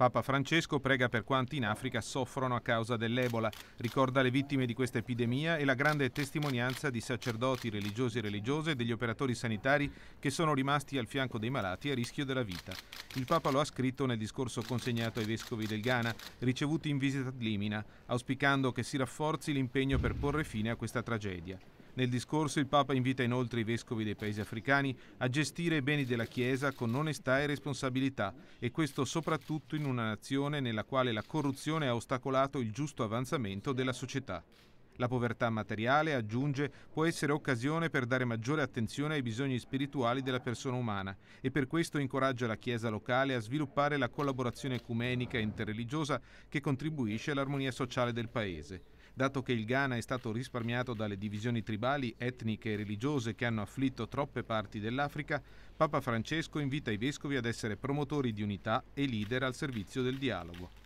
Papa Francesco prega per quanti in Africa soffrono a causa dell'Ebola, ricorda le vittime di questa epidemia e la grande testimonianza di sacerdoti religiosi e religiose e degli operatori sanitari che sono rimasti al fianco dei malati a rischio della vita. Il Papa lo ha scritto nel discorso consegnato ai vescovi del Ghana, ricevuti in visita ad Limina, auspicando che si rafforzi l'impegno per porre fine a questa tragedia. Nel discorso il Papa invita inoltre i vescovi dei paesi africani a gestire i beni della Chiesa con onestà e responsabilità e questo soprattutto in una nazione nella quale la corruzione ha ostacolato il giusto avanzamento della società. La povertà materiale, aggiunge, può essere occasione per dare maggiore attenzione ai bisogni spirituali della persona umana e per questo incoraggia la Chiesa locale a sviluppare la collaborazione ecumenica e interreligiosa che contribuisce all'armonia sociale del Paese dato che il Ghana è stato risparmiato dalle divisioni tribali, etniche e religiose che hanno afflitto troppe parti dell'Africa, Papa Francesco invita i vescovi ad essere promotori di unità e leader al servizio del dialogo.